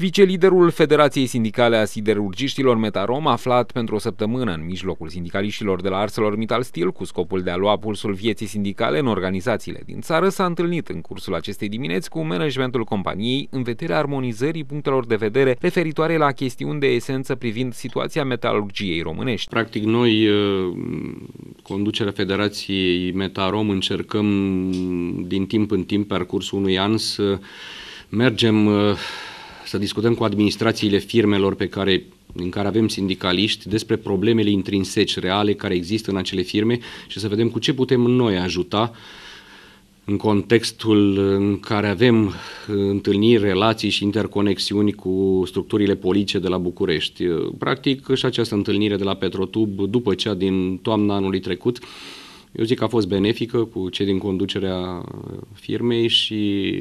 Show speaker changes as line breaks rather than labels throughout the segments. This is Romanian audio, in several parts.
Viceliderul Federației Sindicale a Siderurgiștilor Metarom, aflat pentru o săptămână în mijlocul sindicaliștilor de la ArcelorMittal Steel, cu scopul de a lua pulsul vieții sindicale în organizațiile din țară, s-a întâlnit în cursul acestei dimineți cu managementul companiei în vederea armonizării punctelor de vedere referitoare la chestiuni de esență privind situația metalurgiei
românești. Practic, noi, uh, conducerea Federației Metarom, încercăm din timp în timp, parcursul unui an, să mergem uh, să discutăm cu administrațiile firmelor pe care, în care avem sindicaliști despre problemele intrinseci reale care există în acele firme și să vedem cu ce putem noi ajuta în contextul în care avem uh, întâlniri, relații și interconexiuni cu structurile politice de la București. Uh, practic și această întâlnire de la Petrotub, după cea din toamna anului trecut, eu zic că a fost benefică cu cei din conducerea uh, firmei și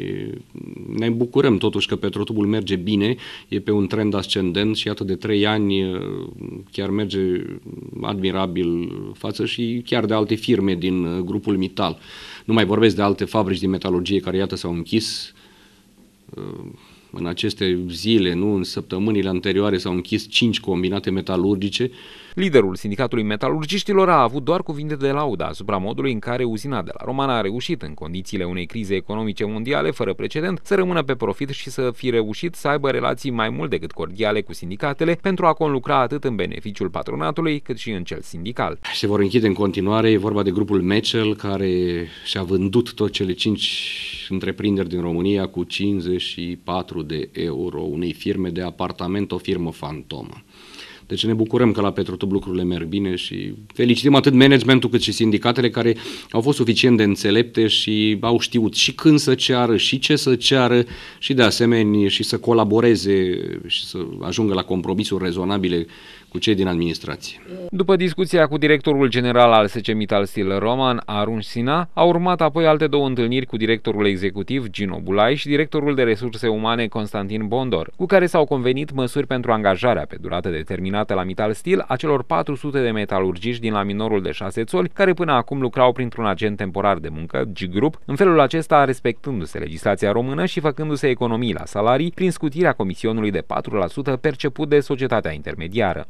ne bucurăm totuși că Petrotubul merge bine, e pe un trend ascendent și iată de trei ani uh, chiar merge admirabil față și chiar de alte firme din uh, grupul Mital. Nu mai vorbesc de alte fabrici din metalurgie care iată s-au închis în aceste zile, nu în săptămânile anterioare, s-au închis 5 combinate metalurgice. Liderul sindicatului
metalurgiștilor a avut doar cuvinte de lauda asupra modului în care uzina de la Romana a reușit, în condițiile unei crize economice mondiale fără precedent, să rămână pe profit și să fi reușit să aibă relații mai mult decât cordiale cu sindicatele pentru a conlucra atât în beneficiul patronatului cât și în cel
sindical. Se vor închide în continuare, e vorba de grupul Mecel care și-a vândut tot cele 5 întreprinderi din România cu 54 de euro unei firme de apartament, o firmă fantomă. Uh, deci ne bucurăm că la Petrotub lucrurile merg bine și felicităm atât managementul cât și sindicatele care au fost suficient de înțelepte și au știut și când să ceară și ce să ceară și de asemenea și să colaboreze și să ajungă la compromisuri rezonabile cu cei din administrație.
După discuția cu directorul general al Secemital Steel Roman, Arun Sina, au urmat apoi alte două întâlniri cu directorul executiv Gino Bulai și directorul de resurse umane Constantin Bondor, cu care s-au convenit măsuri pentru angajarea pe durată determinată destinată la Mital Steel a celor 400 de metalurgiști din la minorul de 6 țoli, care până acum lucrau printr-un agent temporar de muncă, G-Group, în felul acesta respectându-se legislația română și făcându-se economii la salarii prin scutirea comisionului de 4% perceput de societatea intermediară.